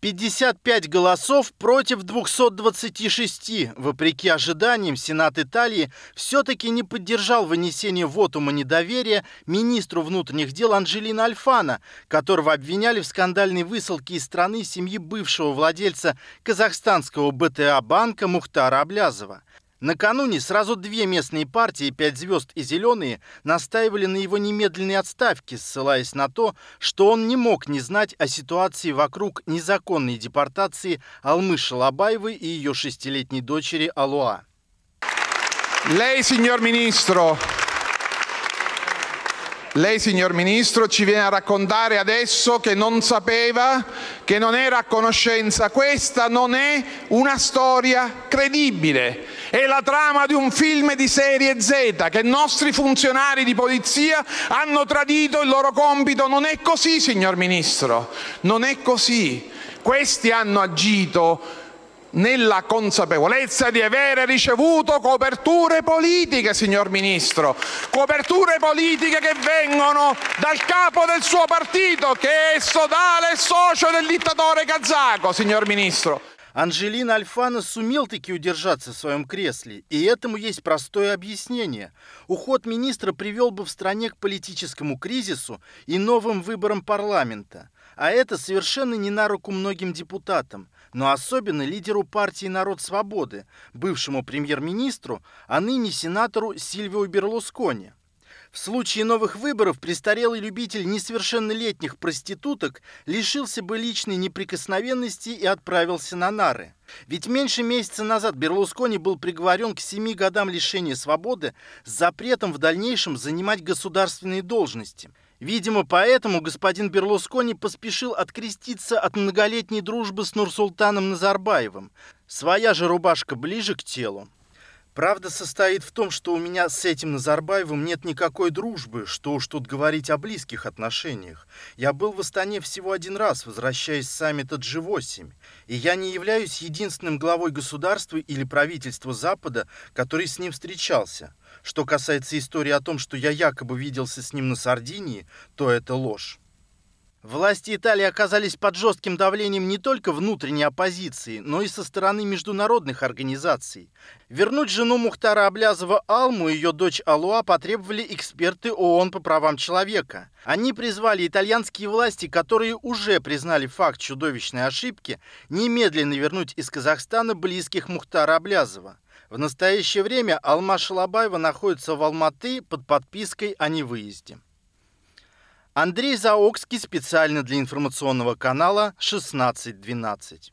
55 голосов против 226. Вопреки ожиданиям, Сенат Италии все-таки не поддержал вынесение вотума недоверия министру внутренних дел Анджелина Альфана, которого обвиняли в скандальной высылке из страны семьи бывшего владельца казахстанского БТА-банка Мухтара Аблязова. Накануне сразу две местные партии «Пять звезд» и «Зеленые» настаивали на его немедленной отставке, ссылаясь на то, что он не мог не знать о ситуации вокруг незаконной депортации Алмы Шалабаевой и ее шестилетней дочери Алуа. Lei, signor Ministro, Lei, signor Ministro, ci viene a raccontare adesso che non sapeva, che non era a conoscenza. Questa non è una storia credibile. È la trama di un film di serie Z che i nostri funzionari di polizia hanno tradito il loro compito. Non è così, signor Ministro, non è così. Questi hanno agito nella consapevolezza di avere ricevuto coperture politiche, signor Ministro, coperture politiche che vengono dal capo del suo partito, che è sodale e socio del dittatore kazako, signor Ministro. Анжелина Альфана сумел таки удержаться в своем кресле, и этому есть простое объяснение. Уход министра привел бы в стране к политическому кризису и новым выборам парламента. А это совершенно не на руку многим депутатам, но особенно лидеру партии «Народ свободы», бывшему премьер-министру, а ныне сенатору Сильвио Берлускони. В случае новых выборов престарелый любитель несовершеннолетних проституток лишился бы личной неприкосновенности и отправился на нары. Ведь меньше месяца назад Берлускони был приговорен к семи годам лишения свободы с запретом в дальнейшем занимать государственные должности. Видимо, поэтому господин Берлускони поспешил откреститься от многолетней дружбы с Нурсултаном Назарбаевым. Своя же рубашка ближе к телу. Правда состоит в том, что у меня с этим Назарбаевым нет никакой дружбы, что уж тут говорить о близких отношениях. Я был в Астане всего один раз, возвращаясь с саммита G8, и я не являюсь единственным главой государства или правительства Запада, который с ним встречался. Что касается истории о том, что я якобы виделся с ним на Сардинии, то это ложь. Власти Италии оказались под жестким давлением не только внутренней оппозиции, но и со стороны международных организаций. Вернуть жену Мухтара Аблязова Алму и ее дочь Алуа потребовали эксперты ООН по правам человека. Они призвали итальянские власти, которые уже признали факт чудовищной ошибки, немедленно вернуть из Казахстана близких Мухтара Аблязова. В настоящее время Алма Шалабаева находится в Алматы под подпиской о невыезде. Андрей Заокский специально для информационного канала 1612.